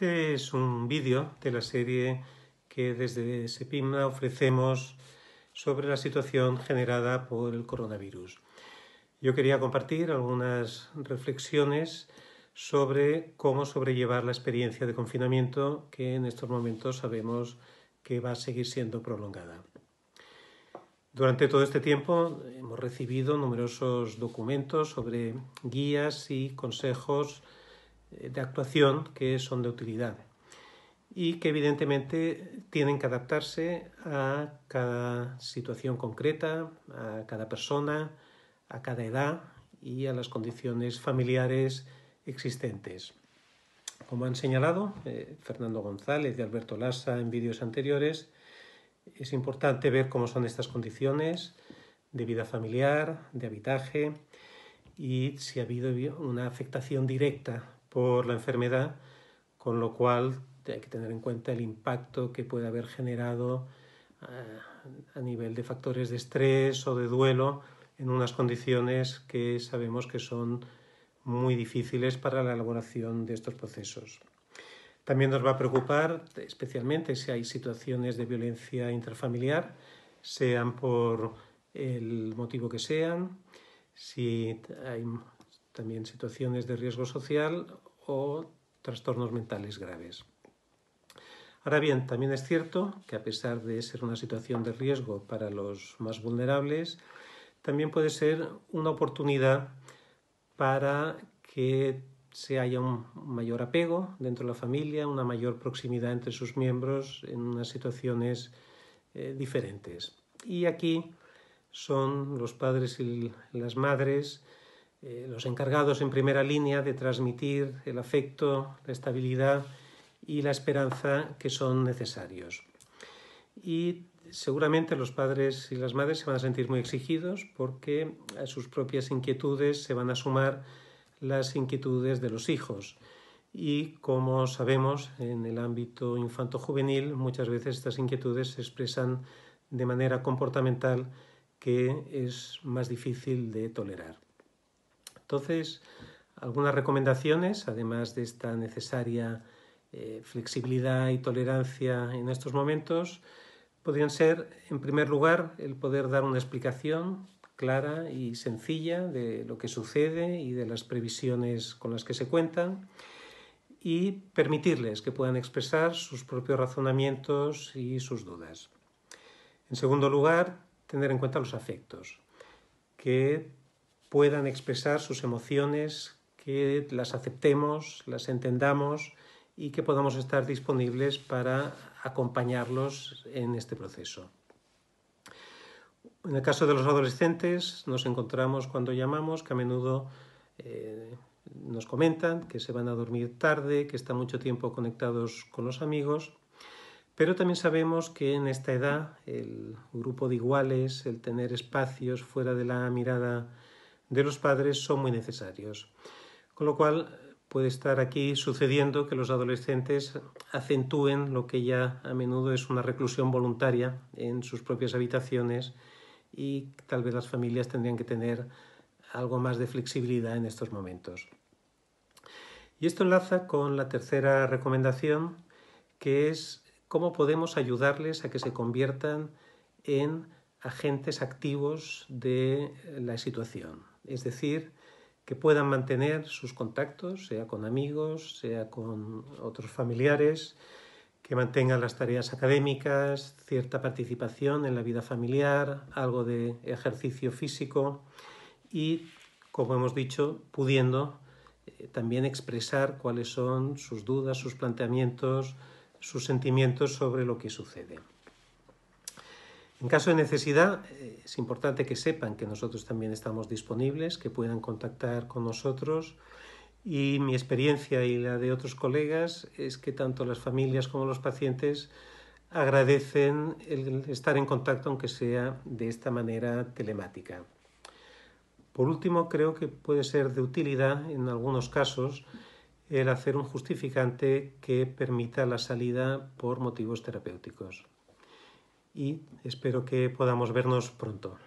Este es un vídeo de la serie que desde SEPIMA ofrecemos sobre la situación generada por el coronavirus. Yo quería compartir algunas reflexiones sobre cómo sobrellevar la experiencia de confinamiento que en estos momentos sabemos que va a seguir siendo prolongada. Durante todo este tiempo hemos recibido numerosos documentos sobre guías y consejos eh, de actuación que son de utilidad y que evidentemente tienen que adaptarse a cada situación concreta, a cada persona, a cada edad y a las condiciones familiares existentes. Como han señalado eh, Fernando González y Alberto Lassa en vídeos anteriores, es importante ver cómo son estas condiciones de vida familiar, de habitaje y si ha habido una afectación directa por la enfermedad, con lo cual hay que tener en cuenta el impacto que puede haber generado eh, a nivel de factores de estrés o de duelo en unas condiciones que sabemos que son muy difíciles para la elaboración de estos procesos. También nos va a preocupar especialmente si hay situaciones de violencia interfamiliar, sean por el motivo que sean, si hay también situaciones de riesgo social o trastornos mentales graves. Ahora bien, también es cierto que a pesar de ser una situación de riesgo para los más vulnerables, también puede ser una oportunidad para que se haya un mayor apego dentro de la familia, una mayor proximidad entre sus miembros en unas situaciones eh, diferentes. Y aquí son los padres y las madres eh, los encargados en primera línea de transmitir el afecto, la estabilidad y la esperanza que son necesarios. Y seguramente los padres y las madres se van a sentir muy exigidos porque a sus propias inquietudes se van a sumar las inquietudes de los hijos. Y como sabemos, en el ámbito infanto-juvenil muchas veces estas inquietudes se expresan de manera comportamental que es más difícil de tolerar. Entonces, algunas recomendaciones, además de esta necesaria eh, flexibilidad y tolerancia en estos momentos, podrían ser, en primer lugar, el poder dar una explicación clara y sencilla de lo que sucede y de las previsiones con las que se cuentan y permitirles que puedan expresar sus propios razonamientos y sus dudas. En segundo lugar, tener en cuenta los afectos, que puedan expresar sus emociones, que las aceptemos, las entendamos y que podamos estar disponibles para acompañarlos en este proceso. En el caso de los adolescentes, nos encontramos cuando llamamos que a menudo eh, nos comentan que se van a dormir tarde, que están mucho tiempo conectados con los amigos, pero también sabemos que en esta edad el grupo de iguales, el tener espacios fuera de la mirada de los padres son muy necesarios. Con lo cual puede estar aquí sucediendo que los adolescentes acentúen lo que ya a menudo es una reclusión voluntaria en sus propias habitaciones y tal vez las familias tendrían que tener algo más de flexibilidad en estos momentos. Y esto enlaza con la tercera recomendación, que es cómo podemos ayudarles a que se conviertan en agentes activos de la situación es decir, que puedan mantener sus contactos, sea con amigos, sea con otros familiares, que mantengan las tareas académicas, cierta participación en la vida familiar, algo de ejercicio físico y, como hemos dicho, pudiendo eh, también expresar cuáles son sus dudas, sus planteamientos, sus sentimientos sobre lo que sucede. En caso de necesidad, eh, es importante que sepan que nosotros también estamos disponibles, que puedan contactar con nosotros. Y mi experiencia y la de otros colegas es que tanto las familias como los pacientes agradecen el estar en contacto, aunque sea de esta manera telemática. Por último, creo que puede ser de utilidad en algunos casos el hacer un justificante que permita la salida por motivos terapéuticos y espero que podamos vernos pronto.